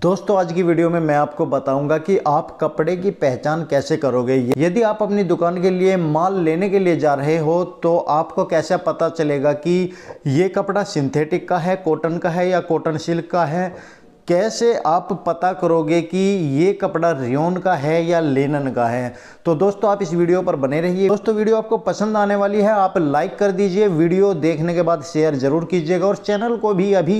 दोस्तों आज की वीडियो में मैं आपको बताऊंगा कि आप कपड़े की पहचान कैसे करोगे यदि आप अपनी दुकान के लिए माल लेने के लिए जा रहे हो तो आपको कैसे पता चलेगा कि ये कपड़ा सिंथेटिक का है कॉटन का है या कॉटन सिल्क का है कैसे आप पता करोगे कि ये कपड़ा रियोन का है या लेनन का है तो दोस्तों आप इस वीडियो पर बने रहिए दोस्तों वीडियो आपको पसंद आने वाली है आप लाइक कर दीजिए वीडियो देखने के बाद शेयर जरूर कीजिएगा और चैनल को भी अभी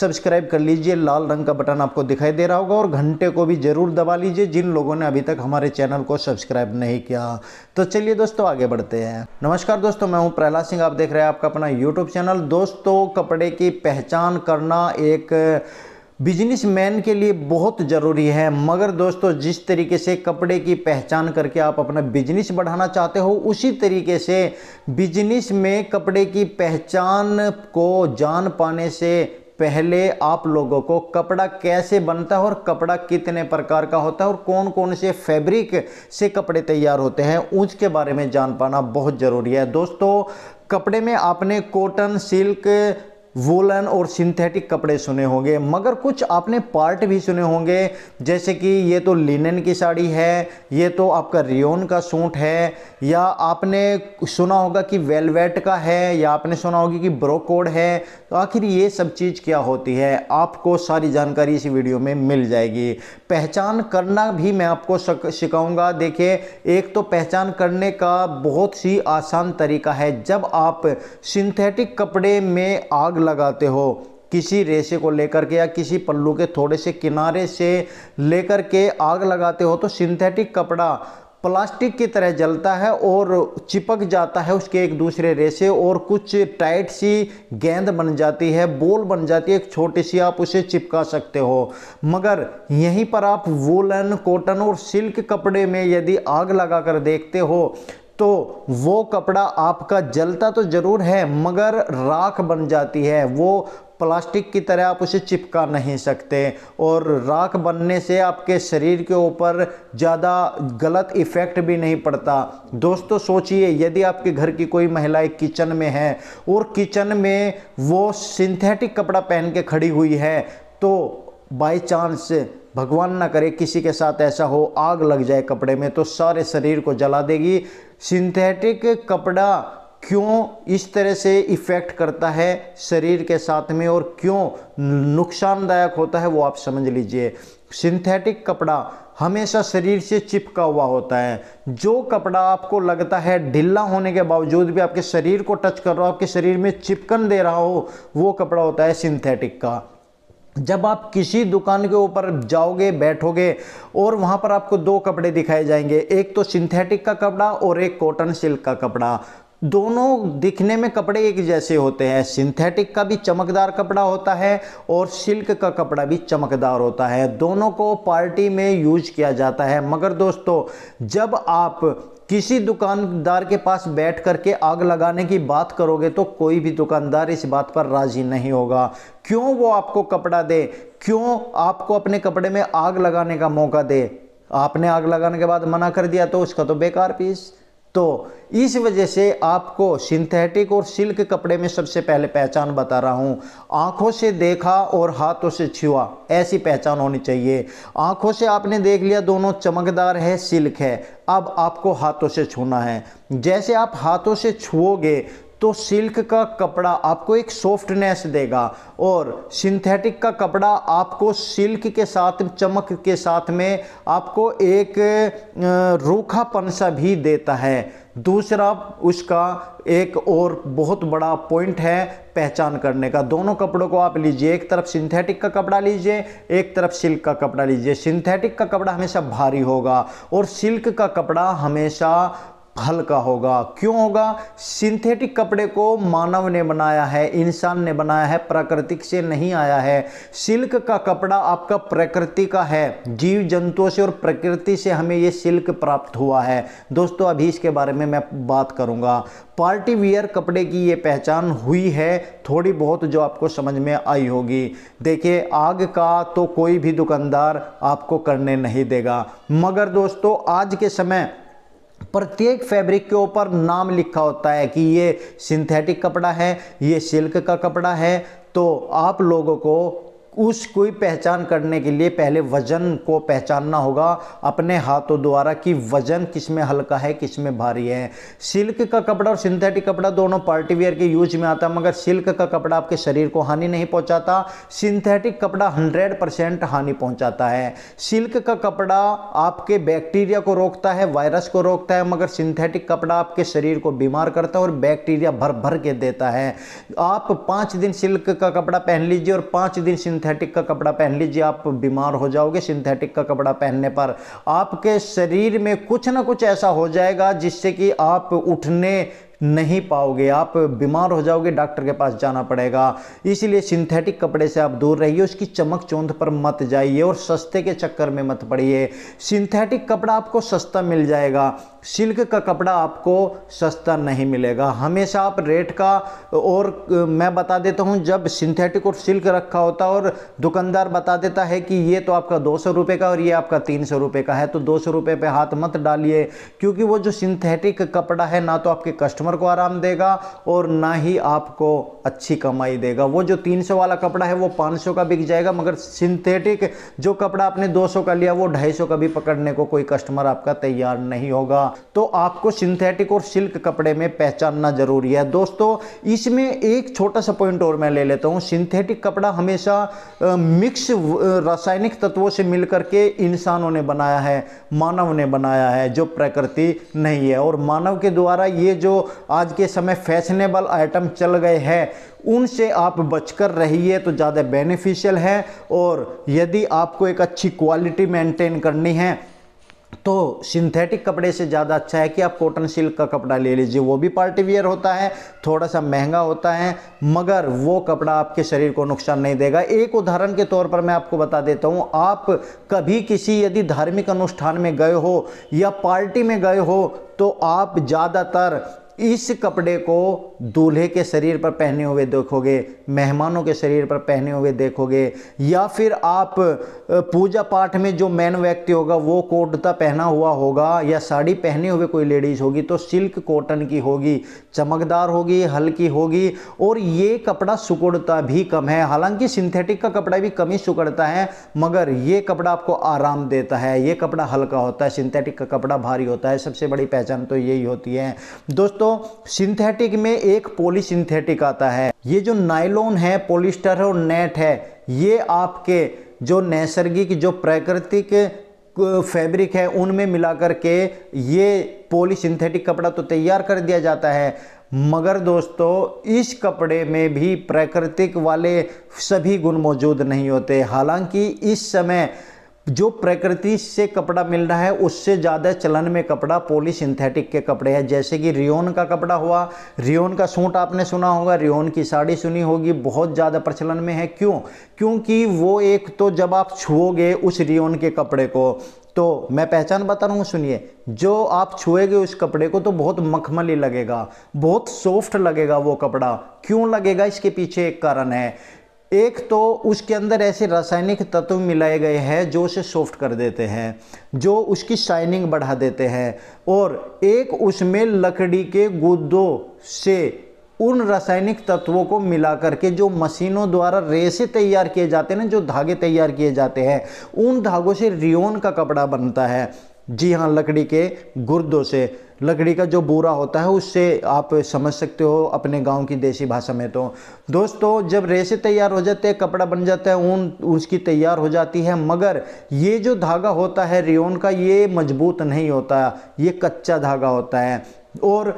सब्सक्राइब कर लीजिए लाल रंग का बटन आपको दिखाई दे रहा होगा और घंटे को भी जरूर दबा लीजिए जिन लोगों ने अभी तक हमारे चैनल को सब्सक्राइब नहीं किया तो चलिए दोस्तों आगे बढ़ते हैं नमस्कार दोस्तों मैं हूँ प्रहलाद सिंह आप देख रहे हैं आपका अपना यूट्यूब चैनल दोस्तों कपड़े की पहचान करना एक बिजनेसमैन के लिए बहुत ज़रूरी है मगर दोस्तों जिस तरीके से कपड़े की पहचान करके आप अपना बिजनेस बढ़ाना चाहते हो उसी तरीके से बिजनेस में कपड़े की पहचान को जान पाने से पहले आप लोगों को कपड़ा कैसे बनता है और कपड़ा कितने प्रकार का होता है और कौन कौन से फैब्रिक से कपड़े तैयार होते हैं उसके बारे में जान पाना बहुत ज़रूरी है दोस्तों कपड़े में आपने कॉटन सिल्क वोलन और सिंथेटिक कपड़े सुने होंगे मगर कुछ आपने पार्ट भी सुने होंगे जैसे कि ये तो लिनन की साड़ी है ये तो आपका रियोन का सूट है या आपने सुना होगा कि वेलवेट का है या आपने सुना होगा कि ब्रोकोड है तो आखिर ये सब चीज़ क्या होती है आपको सारी जानकारी इस वीडियो में मिल जाएगी पहचान करना भी मैं आपको सिखाऊंगा देखिए एक तो पहचान करने का बहुत सी आसान तरीका है जब आप सिंथेटिक कपड़े में आग लगाते हो किसी रेशे को लेकर के या किसी पल्लू के थोड़े से किनारे से लेकर के आग लगाते हो तो सिंथेटिक कपड़ा प्लास्टिक की तरह जलता है और चिपक जाता है उसके एक दूसरे रेसे और कुछ टाइट सी गेंद बन जाती है बोल बन जाती है एक छोटी सी आप उसे चिपका सकते हो मगर यहीं पर आप वूलन कॉटन और सिल्क कपड़े में यदि आग लगा कर देखते हो तो वो कपड़ा आपका जलता तो ज़रूर है मगर राख बन जाती है वो प्लास्टिक की तरह आप उसे चिपका नहीं सकते और राख बनने से आपके शरीर के ऊपर ज़्यादा गलत इफ़ेक्ट भी नहीं पड़ता दोस्तों सोचिए यदि आपके घर की कोई महिलाएं किचन में है और किचन में वो सिंथेटिक कपड़ा पहन के खड़ी हुई है तो बाय चांस भगवान ना करे किसी के साथ ऐसा हो आग लग जाए कपड़े में तो सारे शरीर को जला देगी सिंथेटिक कपड़ा क्यों इस तरह से इफ़ेक्ट करता है शरीर के साथ में और क्यों नुकसानदायक होता है वो आप समझ लीजिए सिंथेटिक कपड़ा हमेशा शरीर से चिपका हुआ होता है जो कपड़ा आपको लगता है ढीला होने के बावजूद भी आपके शरीर को टच कर रहा हो आपके शरीर में चिपकन दे रहा हो वो कपड़ा होता है सिंथेटिक का जब आप किसी दुकान के ऊपर जाओगे बैठोगे और वहाँ पर आपको दो कपड़े दिखाए जाएंगे एक तो सिंथेटिक का कपड़ा और एक कॉटन सिल्क का कपड़ा दोनों दिखने में कपड़े एक जैसे होते हैं सिंथेटिक का भी चमकदार कपड़ा होता है और सिल्क का कपड़ा भी चमकदार होता है दोनों को पार्टी में यूज किया जाता है मगर दोस्तों जब आप किसी दुकानदार के पास बैठ करके आग लगाने की बात करोगे तो कोई भी दुकानदार इस बात पर राजी नहीं होगा क्यों वो आपको कपड़ा दे क्यों आपको अपने कपड़े में आग लगाने का मौका दे आपने आग लगाने के बाद मना कर दिया तो उसका तो बेकार पीस तो इस वजह से आपको सिंथेटिक और सिल्क कपड़े में सबसे पहले पहचान बता रहा हूँ आँखों से देखा और हाथों से छुआ ऐसी पहचान होनी चाहिए आँखों से आपने देख लिया दोनों चमकदार है सिल्क है अब आपको हाथों से छूना है जैसे आप हाथों से छुओगे तो सिल्क का कपड़ा आपको एक सॉफ्टनेस देगा और सिंथेटिक का कपड़ा आपको सिल्क के साथ चमक के साथ में आपको एक रूखापन सा भी देता है दूसरा उसका एक और बहुत बड़ा पॉइंट है पहचान करने का दोनों कपड़ों को आप लीजिए एक तरफ सिंथेटिक का कपड़ा लीजिए एक तरफ सिल्क का कपड़ा लीजिए सिंथेटिक का कपड़ा हमेशा भारी होगा और सिल्क का कपड़ा हमेशा हल्का होगा क्यों होगा सिंथेटिक कपड़े को मानव ने बनाया है इंसान ने बनाया है प्राकृतिक से नहीं आया है सिल्क का कपड़ा आपका प्रकृति का है जीव जंतुओं से और प्रकृति से हमें ये सिल्क प्राप्त हुआ है दोस्तों अभी इसके बारे में मैं बात करूँगा पार्टी वियर कपड़े की ये पहचान हुई है थोड़ी बहुत जो आपको समझ में आई होगी देखिए आग का तो कोई भी दुकानदार आपको करने नहीं देगा मगर दोस्तों आज के समय प्रत्येक फैब्रिक के ऊपर नाम लिखा होता है कि ये सिंथेटिक कपड़ा है ये सिल्क का कपड़ा है तो आप लोगों को उस कोई पहचान करने के लिए पहले वज़न को पहचानना होगा अपने हाथों द्वारा कि वज़न किस में हल्का है किस में भारी है सिल्क का कपड़ा और सिंथेटिक कपड़ा दोनों पार्टी वेयर के यूज में आता है मगर सिल्क का कपड़ा आपके शरीर को हानि नहीं पहुंचाता सिंथेटिक कपड़ा 100 परसेंट हानि पहुंचाता है सिल्क का कपड़ा आपके बैक्टीरिया को रोकता है वायरस को रोकता है मगर सिंथेटिक कपड़ा आपके शरीर को बीमार करता है और बैक्टीरिया भर भर के देता है आप पाँच दिन सिल्क का कपड़ा पहन लीजिए और पाँच दिन सिंथेटिक का कपड़ा पहन लीजिए आप बीमार हो जाओगे सिंथेटिक का कपड़ा पहनने पर आपके शरीर में कुछ ना कुछ ऐसा हो जाएगा जिससे कि आप उठने नहीं पाओगे आप बीमार हो जाओगे डॉक्टर के पास जाना पड़ेगा इसलिए सिंथेटिक कपड़े से आप दूर रहिए उसकी चमक चौंध पर मत जाइए और सस्ते के चक्कर में मत पड़िए सिंथेटिक कपड़ा आपको सस्ता मिल जाएगा सिल्क का कपड़ा आपको सस्ता नहीं मिलेगा हमेशा आप रेट का और मैं बता देता हूँ जब सिंथेटिक और सिल्क रखा होता और दुकानदार बता देता है कि ये तो आपका दो सौ रुपये का और ये आपका तीन सौ रुपये का है तो दो सौ रुपये पर हाथ मत डालिए क्योंकि वो जो सिंथेटिक कपड़ा है ना तो आपके कस्टमर कस्टमर को आराम देगा और ना ही आपको अच्छी कमाई देगा वो जो 300 वाला कपड़ा है वो 500 का बिक जाएगा मगर सिंथेटिक जो कपड़ा आपने 200 का लिया वो 250 का भी पकड़ने को कोई कस्टमर आपका तैयार नहीं होगा तो आपको सिंथेटिक और सिल्क कपड़े में पहचानना जरूरी है दोस्तों इसमें एक छोटा सा पॉइंट और मैं ले लेता हूँ सिंथेटिक कपड़ा हमेशा मिक्स रासायनिक तत्वों से मिल करके इंसानों ने बनाया है मानव ने बनाया है जो प्रकृति नहीं है और मानव के द्वारा ये जो आज के समय फैशनेबल आइटम चल गए हैं उनसे आप बचकर रहिए तो ज़्यादा बेनिफिशियल है और यदि आपको एक अच्छी क्वालिटी मेंटेन करनी है तो सिंथेटिक कपड़े से ज़्यादा अच्छा है कि आप कॉटन सिल्क का कपड़ा ले लीजिए वो भी पार्टी वियर होता है थोड़ा सा महंगा होता है मगर वो कपड़ा आपके शरीर को नुकसान नहीं देगा एक उदाहरण के तौर पर मैं आपको बता देता हूँ आप कभी किसी यदि धार्मिक अनुष्ठान में गए हो या पार्टी में गए हो तो आप ज़्यादातर इस कपड़े को दूल्हे के शरीर पर पहने हुए देखोगे मेहमानों के शरीर पर पहने हुए देखोगे या फिर आप पूजा पाठ में जो मैन व्यक्ति होगा वो कोटता पहना हुआ होगा या साड़ी पहने हुए कोई लेडीज़ होगी तो सिल्क कॉटन की होगी चमकदार होगी हल्की होगी और ये कपड़ा सुकुड़ता भी कम है हालांकि सिंथेटिक का कपड़ा भी कम ही सुकड़ता है मगर ये कपड़ा आपको आराम देता है ये कपड़ा हल्का होता है सिंथेटिक का कपड़ा भारी होता है सबसे बड़ी पहचान तो यही होती है दोस्तों दोस्तों सिंथेटिक में एक सिंथेटिक आता है ये जो नाइलोन है पोलिस्टर है और नेट है ये आपके जो नैसर्गिक जो प्राकृतिक फैब्रिक है उनमें मिलाकर के ये सिंथेटिक कपड़ा तो तैयार कर दिया जाता है मगर दोस्तों इस कपड़े में भी प्राकृतिक वाले सभी गुण मौजूद नहीं होते हालांकि इस समय जो प्रकृति से कपड़ा मिल रहा है उससे ज़्यादा चलन में कपड़ा पोली सिंथेटिक के कपड़े हैं जैसे कि रियोन का कपड़ा हुआ रियोन का सूट आपने सुना होगा रियोन की साड़ी सुनी होगी बहुत ज़्यादा प्रचलन में है क्यों क्योंकि वो एक तो जब आप छुओगे उस रियोन के कपड़े को तो मैं पहचान बता रहा हूँ सुनिए जो आप छुएंगे उस कपड़े को तो बहुत मखमली लगेगा बहुत सॉफ्ट लगेगा वो कपड़ा क्यों लगेगा इसके पीछे एक कारण है एक तो उसके अंदर ऐसे रासायनिक तत्व मिलाए गए हैं जो उसे सॉफ्ट कर देते हैं जो उसकी शाइनिंग बढ़ा देते हैं और एक उसमें लकड़ी के गुद्दों से उन रासायनिक तत्वों को मिला करके जो मशीनों द्वारा रेसे तैयार किए जाते हैं जो धागे तैयार किए जाते हैं उन धागों से रियोन का कपड़ा बनता है जी हाँ लकड़ी के गुर्दों से लकड़ी का जो बूरा होता है उससे आप समझ सकते हो अपने गांव की देसी भाषा में तो दोस्तों जब रेसे तैयार हो जाते हैं कपड़ा बन जाता है ऊन उसकी तैयार हो जाती है मगर ये जो धागा होता है रियोन का ये मजबूत नहीं होता ये कच्चा धागा होता है और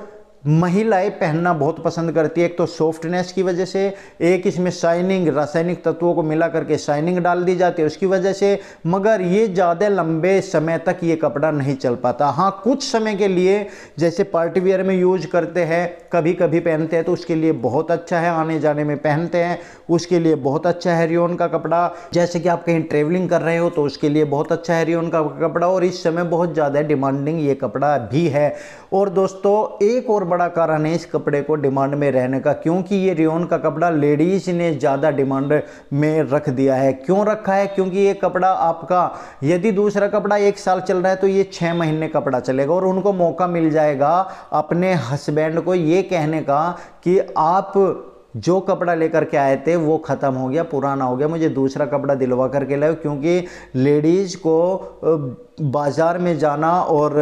महिलाएं पहनना बहुत पसंद करती है एक तो सॉफ्टनेस की वजह से एक इसमें शाइनिंग रासायनिक तत्वों को मिला करके शाइनिंग डाल दी जाती है उसकी वजह से मगर ये ज़्यादा लंबे समय तक ये कपड़ा नहीं चल पाता हाँ कुछ समय के लिए जैसे पार्टी वेयर में यूज करते हैं कभी कभी पहनते हैं तो उसके लिए बहुत अच्छा है आने जाने में पहनते हैं उसके लिए बहुत अच्छा है रियोन का कपड़ा जैसे कि आप कहीं ट्रेवलिंग कर रहे हो तो उसके लिए बहुत अच्छा है रियोन का कपड़ा और इस समय बहुत ज़्यादा डिमांडिंग ये कपड़ा भी है और दोस्तों एक और बड़ा कारण है इस कपड़े को डिमांड में रहने का क्योंकि ये रियोन का कपड़ा लेडीज ने ज़्यादा डिमांड में रख दिया है क्यों रखा है क्योंकि ये कपड़ा आपका यदि दूसरा कपड़ा एक साल चल रहा है तो ये छः महीने कपड़ा चलेगा और उनको मौका मिल जाएगा अपने हस्बैंड को ये कहने का कि आप जो कपड़ा लेकर के आए थे वो ख़त्म हो गया पुराना हो गया मुझे दूसरा कपड़ा दिलवा करके लाओ क्योंकि लेडीज़ को बाज़ार में जाना और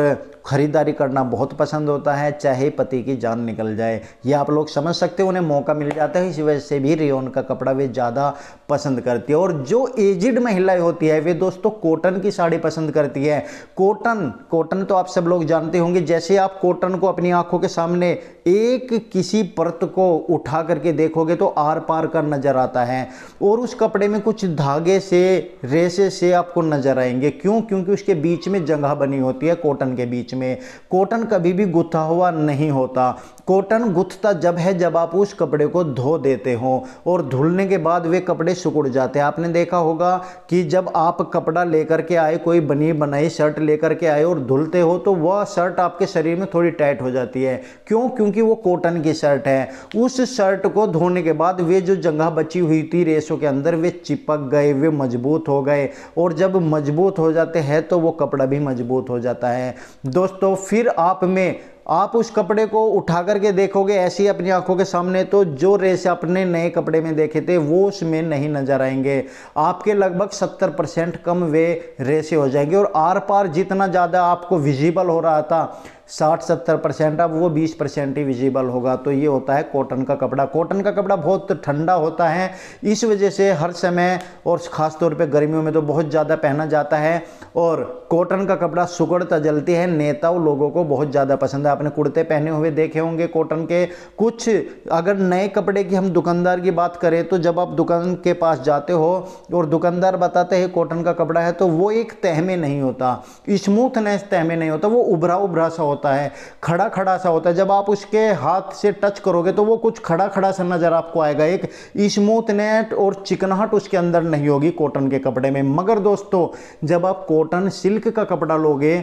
खरीदारी करना बहुत पसंद होता है चाहे पति की जान निकल जाए ये आप लोग समझ सकते हो उन्हें मौका मिल जाता है इस वजह से भी रेयन का कपड़ा वे ज़्यादा पसंद करती है और जो एजिड महिलाएं होती है वे दोस्तों कॉटन की साड़ी पसंद करती है कॉटन कॉटन तो आप सब लोग जानते होंगे जैसे आप कॉटन को अपनी आंखों के सामने एक किसी परत को उठा करके देखोगे तो आर पार का नज़र आता है और उस कपड़े में कुछ धागे से रेसे से आपको नज़र आएंगे क्यों क्योंकि उसके बीच में जगह बनी होती है कॉटन के बीच में कॉटन कभी भी गुथा हुआ नहीं होता कॉटन गुथता जब है जब आप उस कपड़े को धो देते हो और धुलने के बाद वे कपड़े सिकुड़ जाते हैं आपने देखा होगा कि जब आप कपड़ा लेकर के आए कोई बनी बनाई शर्ट लेकर के आए और धुलते हो तो वह शर्ट आपके शरीर में थोड़ी टाइट हो जाती है क्यों क्योंकि वो कॉटन की शर्ट है उस शर्ट को धोने के बाद वे जो जगह बची हुई थी रेसों के अंदर वे चिपक गए वे मजबूत हो गए और जब मजबूत हो जाते हैं तो वो कपड़ा भी मजबूत हो जाता है दो दोस्तों फिर आप में आप उस कपड़े को उठा करके देखोगे ऐसी अपनी आंखों के सामने तो जो रेस अपने नए कपड़े में देखे थे वो उसमें नहीं नज़र आएंगे आपके लगभग 70 परसेंट कम वे रेसे हो जाएंगे और आर पार जितना ज़्यादा आपको विजिबल हो रहा था साठ सत्तर परसेंट अब वो बीस परसेंट ही विजिबल होगा तो ये होता है कॉटन का कपड़ा कॉटन का कपड़ा बहुत ठंडा होता है इस वजह से हर समय और ख़ास तौर पे गर्मियों में तो बहुत ज़्यादा पहना जाता है और कॉटन का कपड़ा सुगड़ता जलती है नेताओं लोगों को बहुत ज़्यादा पसंद है आपने कुर्ते पहने हुए देखे होंगे कॉटन के कुछ अगर नए कपड़े की हम दुकानदार की बात करें तो जब आप दुकान के पास जाते हो और दुकानदार बताते हैं कॉटन का कपड़ा है तो वो एक तह में नहीं होता स्मूथनेस तह में नहीं होता वो उभरा उभरा सा होता है खड़ा खड़ा सा होता है जब आप उसके हाथ से टच करोगे तो वो कुछ खड़ा खड़ा सा नज़र आपको आएगा एक स्मूथनेट और चिकनाहट उसके अंदर नहीं होगी कॉटन के कपड़े में मगर दोस्तों जब आप कॉटन सिल्क का कपड़ा लोगे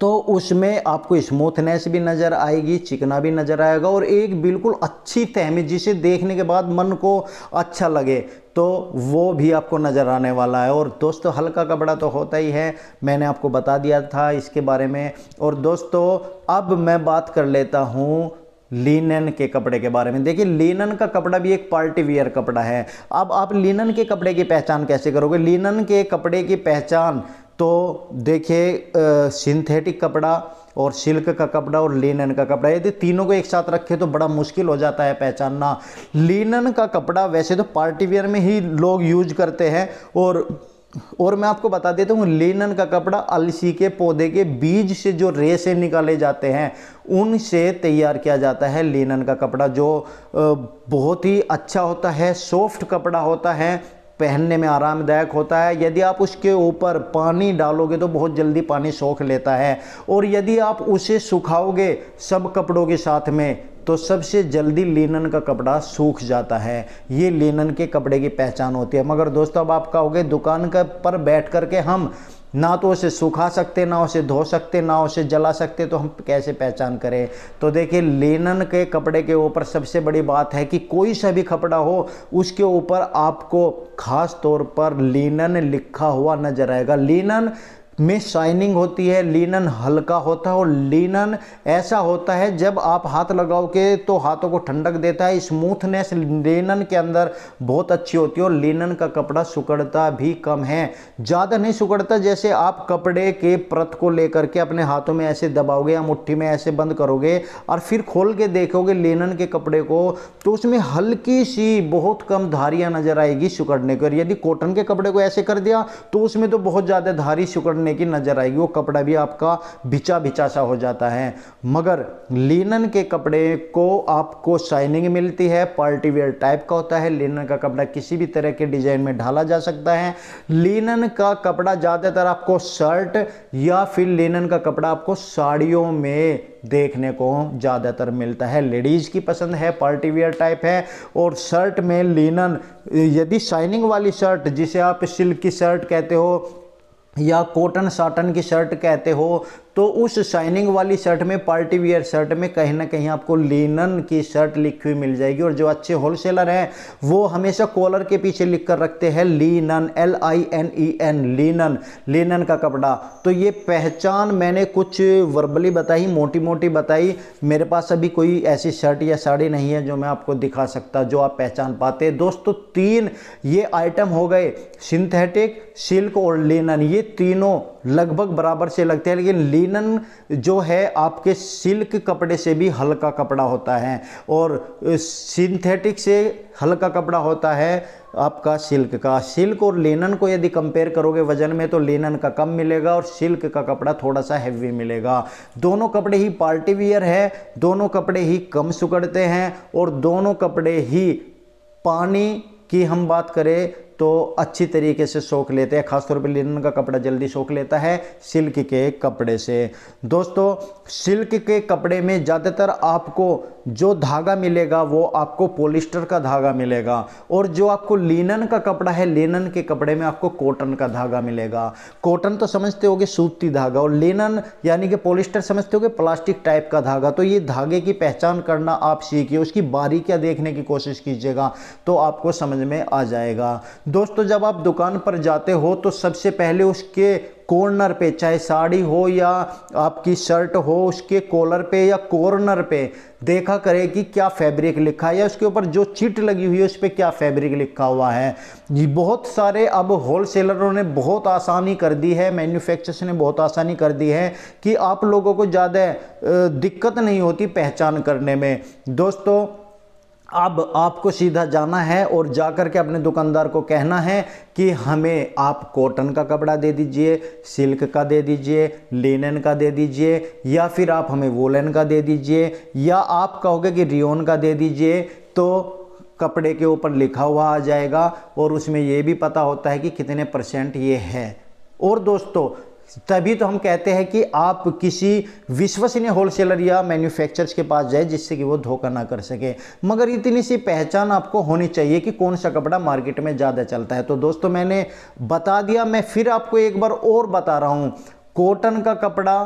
तो उसमें आपको स्मूथनेस भी नज़र आएगी चिकना भी नज़र आएगा और एक बिल्कुल अच्छी तहमी जिसे देखने के बाद मन को अच्छा लगे तो वो भी आपको नज़र आने वाला है और दोस्तों हल्का कपड़ा तो होता ही है मैंने आपको बता दिया था इसके बारे में और दोस्तों अब मैं बात कर लेता हूँ लिनन के कपड़े के बारे में देखिए लिनन का कपड़ा भी एक पार्टी वियर कपड़ा है अब आप लिनन के कपड़े की पहचान कैसे करोगे लिनन के कपड़े की पहचान तो देखिए सिंथेटिक कपड़ा और सिल्क का कपड़ा और लिनन का कपड़ा यदि तीनों को एक साथ रखें तो बड़ा मुश्किल हो जाता है पहचानना लिनन का कपड़ा वैसे तो पार्टी वेयर में ही लोग यूज करते हैं और और मैं आपको बता देता हूँ लिनन का कपड़ा अलसी के पौधे के बीज से जो रेसे निकाले जाते हैं उनसे तैयार किया जाता है लिनन का कपड़ा जो बहुत ही अच्छा होता है सॉफ्ट कपड़ा होता है पहनने में आरामदायक होता है यदि आप उसके ऊपर पानी डालोगे तो बहुत जल्दी पानी सोख लेता है और यदि आप उसे सुखाओगे सब कपड़ों के साथ में तो सबसे जल्दी लिनन का कपड़ा सूख जाता है ये लिनन के कपड़े की पहचान होती है मगर दोस्तों अब आप कहोगे दुकान का पर बैठ कर के हम ना तो उसे सुखा सकते ना उसे धो सकते ना उसे जला सकते तो हम कैसे पहचान करें तो देखिए लेनन के कपड़े के ऊपर सबसे बड़ी बात है कि कोई सा भी कपड़ा हो उसके ऊपर आपको खास तौर पर लेनन लिखा हुआ नजर आएगा लेनन में शाइनिंग होती है लीनन हल्का होता है और लीनन ऐसा होता है जब आप हाथ लगाओगे तो हाथों को ठंडक देता है स्मूथनेस लेनन के अंदर बहुत अच्छी होती है और लिनन का कपड़ा सुकड़ता भी कम है ज़्यादा नहीं सुकड़ता जैसे आप कपड़े के प्रत को लेकर के अपने हाथों में ऐसे दबाओगे या मुठ्ठी में ऐसे बंद करोगे और फिर खोल के देखोगे लेनन के कपड़े को तो उसमें हल्की सी बहुत कम धारियाँ नज़र आएगी सुकड़ने को यदि कॉटन के कपड़े को ऐसे कर दिया तो उसमें तो बहुत ज़्यादा धारी सुकड़ने होने की नज़र आएगी वो कपड़ा भी आपका भिचा भिचा सा हो जाता है मगर लिनन के कपड़े को आपको शाइनिंग मिलती है पार्टी वेयर टाइप का होता है लिनन का कपड़ा किसी भी तरह के डिजाइन में ढाला जा सकता है लिनन का कपड़ा ज़्यादातर आपको शर्ट या फिर लिनन का कपड़ा आपको साड़ियों में देखने को ज़्यादातर मिलता है लेडीज़ की पसंद है पार्टी वेयर टाइप है और शर्ट में लिनन यदि शाइनिंग वाली शर्ट जिसे आप सिल्क की शर्ट कहते हो या कॉटन साटन की शर्ट कहते हो तो उस शाइनिंग वाली शर्ट में पार्टी वियर शर्ट में कहीं ना कहीं आपको लिनन की शर्ट लिखी हुई मिल जाएगी और जो अच्छे होलसेलर हैं वो हमेशा कॉलर के पीछे लिख कर रखते हैं linen L I N E N linen linen का कपड़ा तो ये पहचान मैंने कुछ वर्बली बताई मोटी मोटी बताई मेरे पास अभी कोई ऐसी शर्ट या साड़ी नहीं है जो मैं आपको दिखा सकता जो आप पहचान पाते दोस्तों तीन ये आइटम हो गए सिंथेटिक सिल्क और लिनन ये तीनों लगभग बराबर से लगते हैं लेकिन लिनन जो है आपके सिल्क कपड़े से भी हल्का कपड़ा होता है और सिंथेटिक से हल्का कपड़ा होता है आपका सिल्क का सिल्क और लिनन को यदि कंपेयर करोगे वजन में तो लेनन का कम मिलेगा और सिल्क का कपड़ा थोड़ा सा हैवी मिलेगा दोनों कपड़े ही पार्टी वियर है दोनों कपड़े ही कम सुकड़ते हैं और दोनों कपड़े ही पानी की हम बात करें तो अच्छी तरीके से सोख लेते हैं खासतौर पर लिनन का कपड़ा जल्दी सोख लेता है सिल्क के कपड़े से दोस्तों सिल्क के कपड़े में ज़्यादातर आपको जो धागा मिलेगा वो आपको पोलिस्टर का धागा मिलेगा और जो आपको लिनन का कपड़ा है लिनन के कपड़े में आपको कॉटन का धागा मिलेगा कॉटन तो समझते होगे सूती धागा और लिनन यानी कि पोलिस्टर समझते होगे प्लास्टिक टाइप का धागा तो ये धागे की पहचान करना आप सीखिए उसकी बारीकियाँ देखने की कोशिश कीजिएगा तो आपको समझ में आ जाएगा दोस्तों जब आप दुकान पर जाते हो तो सबसे पहले उसके कॉर्नर पे चाहे साड़ी हो या आपकी शर्ट हो उसके कॉलर पे या कॉर्नर पे देखा करें कि क्या फैब्रिक लिखा है या उसके ऊपर जो चिट लगी हुई है उस पर क्या फैब्रिक लिखा हुआ है ये बहुत सारे अब होलसेलरों ने बहुत आसानी कर दी है मैन्युफैक्चरर्स ने बहुत आसानी कर दी है कि आप लोगों को ज़्यादा दिक्कत नहीं होती पहचान करने में दोस्तों अब आपको सीधा जाना है और जा कर के अपने दुकानदार को कहना है कि हमें आप कॉटन का कपड़ा दे दीजिए सिल्क का दे दीजिए लिनन का दे दीजिए या फिर आप हमें वोलन का दे दीजिए या आप कहोगे कि रियोन का दे दीजिए तो कपड़े के ऊपर लिखा हुआ आ जाएगा और उसमें ये भी पता होता है कि कितने परसेंट ये है और दोस्तों तभी तो हम कहते हैं कि आप किसी विश्वसनीय होलसेलर या मैन्युफैक्चरर्स के पास जाए जिससे कि वो धोखा ना कर सके मगर इतनी सी पहचान आपको होनी चाहिए कि कौन सा कपड़ा मार्केट में ज़्यादा चलता है तो दोस्तों मैंने बता दिया मैं फिर आपको एक बार और बता रहा हूँ कॉटन का कपड़ा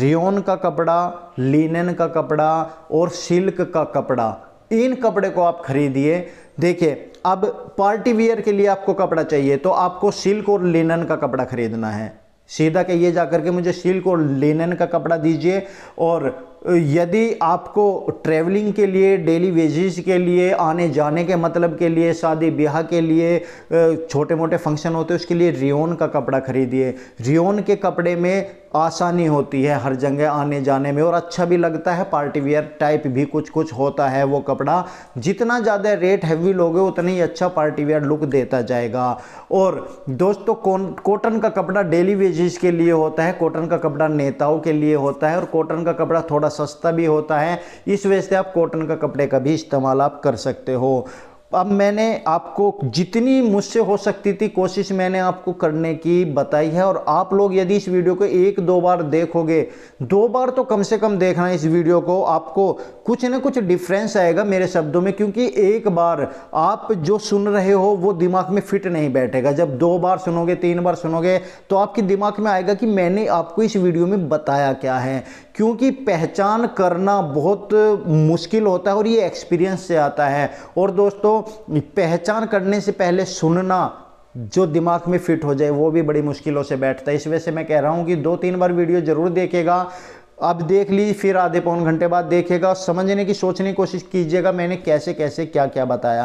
रियोन का कपड़ा लिनन का कपड़ा और सिल्क का कपड़ा इन कपड़े को आप खरीदिए देखिए अब पार्टी वियर के लिए आपको कपड़ा चाहिए तो आपको सिल्क और लिनन का कपड़ा खरीदना है सीधा कहिए जा करके मुझे सिल्क और लेनन का कपड़ा दीजिए और यदि आपको ट्रैवलिंग के लिए डेली वेजेस के लिए आने जाने के मतलब के लिए शादी ब्याह के लिए छोटे मोटे फंक्शन होते हैं उसके लिए रियोन का कपड़ा खरीदिए रियोन के कपड़े में आसानी होती है हर जगह आने जाने में और अच्छा भी लगता है पार्टी वियर टाइप भी कुछ कुछ होता है वो कपड़ा जितना ज़्यादा रेट हैवी लोगे उतना ही अच्छा पार्टी वियर लुक देता जाएगा और दोस्तों कॉटन का कपड़ा डेली वेजेस के लिए होता है कॉटन का कपड़ा नेताओं के लिए होता है और कॉटन का कपड़ा थोड़ा सस्ता भी होता है इस वजह से आप कॉटन का कपड़े का भी इस्तेमाल आप कर सकते हो अब मैंने आपको जितनी मुझसे हो सकती थी कोशिश मैंने आपको करने की बताई है और आप लोग यदि इस वीडियो को एक दो बार देखोगे दो बार तो कम से कम देखना इस वीडियो को आपको कुछ ना कुछ डिफरेंस आएगा मेरे शब्दों में क्योंकि एक बार आप जो सुन रहे हो वो दिमाग में फिट नहीं बैठेगा जब दो बार सुनोगे तीन बार सुनोगे तो आपके दिमाग में आएगा कि मैंने आपको इस वीडियो में बताया क्या है क्योंकि पहचान करना बहुत मुश्किल होता है और ये एक्सपीरियंस से आता है और दोस्तों पहचान करने से पहले सुनना जो दिमाग में फिट हो जाए वो भी बड़ी मुश्किलों से बैठता है इस वजह से मैं कह रहा हूँ कि दो तीन बार वीडियो ज़रूर देखेगा अब देख ली फिर आधे पौन घंटे बाद देखेगा समझने की सोचने की कोशिश कीजिएगा मैंने कैसे कैसे क्या क्या बताया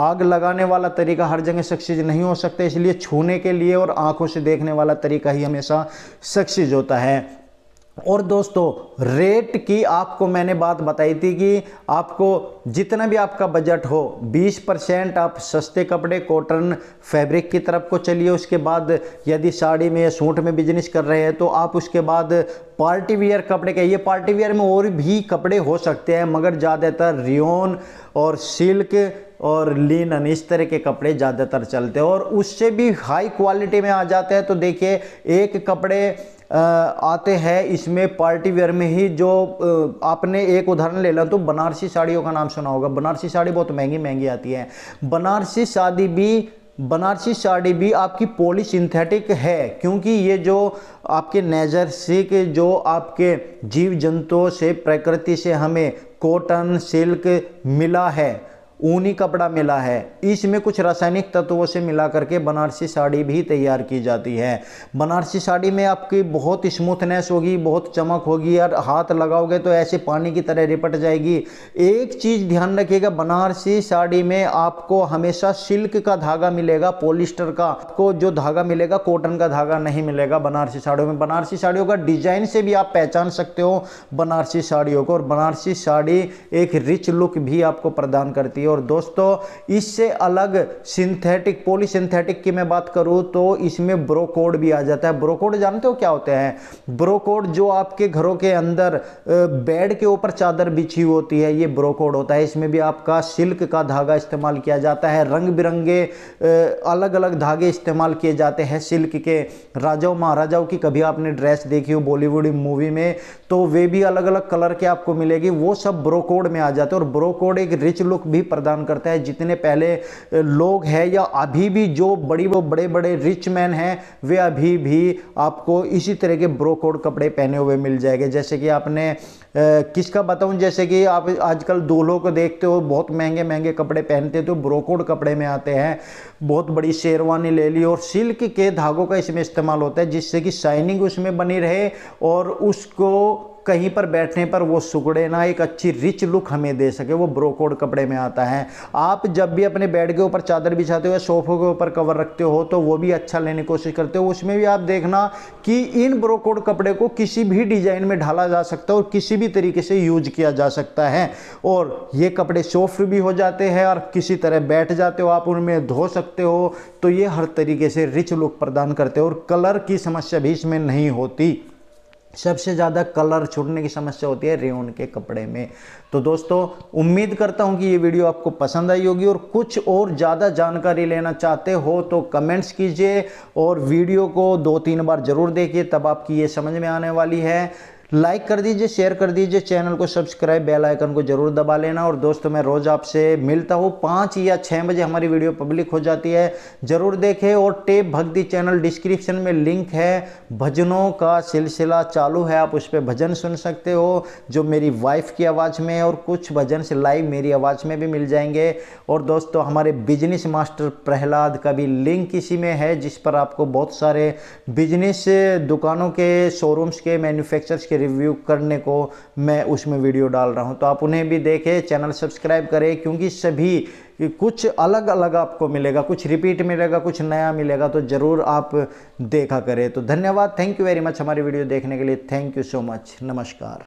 आग लगाने वाला तरीका हर जगह सक्सेस नहीं हो सकता इसलिए छूने के लिए और आंखों से देखने वाला तरीका ही हमेशा सक्सेस होता है और दोस्तों रेट की आपको मैंने बात बताई थी कि आपको जितना भी आपका बजट हो 20 परसेंट आप सस्ते कपड़े कॉटन फैब्रिक की तरफ को चलिए उसके बाद यदि साड़ी में या सूट में बिजनेस कर रहे हैं तो आप उसके बाद पार्टी वियर कपड़े कहिए पार्टी वियर में और भी कपड़े हो सकते हैं मगर ज़्यादातर रियोन और सिल्क और लीनन इस तरह के कपड़े ज़्यादातर चलते हैं और उससे भी हाई क्वालिटी में आ जाते हैं तो देखिए एक कपड़े आते हैं इसमें पार्टी वेयर में ही जो आपने एक उदाहरण ले लें तो बनारसी साड़ियों का नाम सुना होगा बनारसी साड़ी बहुत महंगी महंगी आती है बनारसी शादी भी बनारसी साड़ी भी आपकी पॉली सिंथेटिक है क्योंकि ये जो आपके के जो आपके जीव जंतुओं से प्रकृति से हमें कॉटन सिल्क मिला है ऊनी कपड़ा मिला है इसमें कुछ रासायनिक तत्वों से मिला करके बनारसी साड़ी भी तैयार की जाती है बनारसी साड़ी में आपकी बहुत स्मूथनेस होगी बहुत चमक होगी और हाथ लगाओगे तो ऐसे पानी की तरह रिपट जाएगी एक चीज़ ध्यान रखिएगा बनारसी साड़ी में आपको हमेशा सिल्क का धागा मिलेगा पोलिस्टर का आपको जो धागा मिलेगा कॉटन का धागा नहीं मिलेगा बनारसी साड़ियों में बनारसी साड़ियों का डिजाइन से भी आप पहचान सकते हो बनारसी साड़ियों को और बनारसी साड़ी एक रिच लुक भी आपको प्रदान करती है चाहिए और दोस्तों इससे अलग सिंथेटिक पॉलीसिंथेटिक की मैं बात करूं तो इसमें ब्रोकोड भी आ जाता है ब्रोकोड जानते हो क्या होते हैं ब्रोकोड जो आपके घरों के अंदर बेड के ऊपर चादर बिछी होती है ये ब्रोकोड होता है इसमें भी आपका सिल्क का धागा इस्तेमाल किया जाता है रंग बिरंगे अलग अलग धागे इस्तेमाल किए जाते हैं सिल्क के राजाओं महाराजाओं की कभी आपने ड्रेस देखी हो बॉलीवुड मूवी में तो वे भी अलग अलग कलर के आपको मिलेगी वो सब ब्रोकोड में आ जाते हैं और ब्रोकोड एक रिच लुक भी प्रदान करता है जितने पहले लोग हैं या अभी भी जो बड़ी वो बड़े बड़े रिच मैन हैं वे अभी भी आपको इसी तरह के ब्रोकोड कपड़े पहने हुए मिल जाएंगे जैसे कि आपने किसका बताऊं जैसे कि आप आजकल दूल्हों को देखते हो बहुत महंगे महंगे कपड़े पहनते तो ब्रोकोड कपड़े में आते हैं बहुत बड़ी शेरवानी ले ली और सिल्क के धागों का इसमें इस्तेमाल होता है जिससे कि शाइनिंग उसमें बनी रहे और उसको कहीं पर बैठने पर वो सुकड़े ना एक अच्छी रिच लुक हमें दे सके वो ब्रोकोड कपड़े में आता है आप जब भी अपने बेड के ऊपर चादर बिछाते हो या सोफे के ऊपर कवर रखते हो तो वो भी अच्छा लेने की कोशिश करते हो उसमें भी आप देखना कि इन ब्रोकोड कपड़े को किसी भी डिजाइन में ढाला जा सकता है और किसी भी तरीके से यूज किया जा सकता है और ये कपड़े सॉफ्ट भी हो जाते हैं और किसी तरह बैठ जाते हो आप उनमें धो सकते हो तो ये हर तरीके से रिच लुक प्रदान करते हो और कलर की समस्या भी इसमें नहीं होती सबसे ज़्यादा कलर छूटने की समस्या होती है रेउन के कपड़े में तो दोस्तों उम्मीद करता हूँ कि ये वीडियो आपको पसंद आई होगी और कुछ और ज़्यादा जानकारी लेना चाहते हो तो कमेंट्स कीजिए और वीडियो को दो तीन बार ज़रूर देखिए तब आपकी ये समझ में आने वाली है लाइक कर दीजिए शेयर कर दीजिए चैनल को सब्सक्राइब बेल आइकन को जरूर दबा लेना और दोस्तों मैं रोज़ आपसे मिलता हूँ पाँच या छः बजे हमारी वीडियो पब्लिक हो जाती है ज़रूर देखें और टेप भक्ति चैनल डिस्क्रिप्शन में लिंक है भजनों का सिलसिला चालू है आप उस पर भजन सुन सकते हो जो मेरी वाइफ की आवाज़ में और कुछ भजन से लाइव मेरी आवाज़ में भी मिल जाएंगे और दोस्तों हमारे बिजनेस मास्टर प्रहलाद का भी लिंक इसी में है जिस पर आपको बहुत सारे बिजनेस दुकानों के शोरूम्स के मैन्युफैक्चर्स के के रिव्यू करने को मैं उसमें वीडियो डाल रहा हूँ तो आप उन्हें भी देखें चैनल सब्सक्राइब करें क्योंकि सभी कुछ अलग अलग आपको मिलेगा कुछ रिपीट मिलेगा कुछ नया मिलेगा तो ज़रूर आप देखा करें तो धन्यवाद थैंक यू वेरी मच हमारी वीडियो देखने के लिए थैंक यू सो मच नमस्कार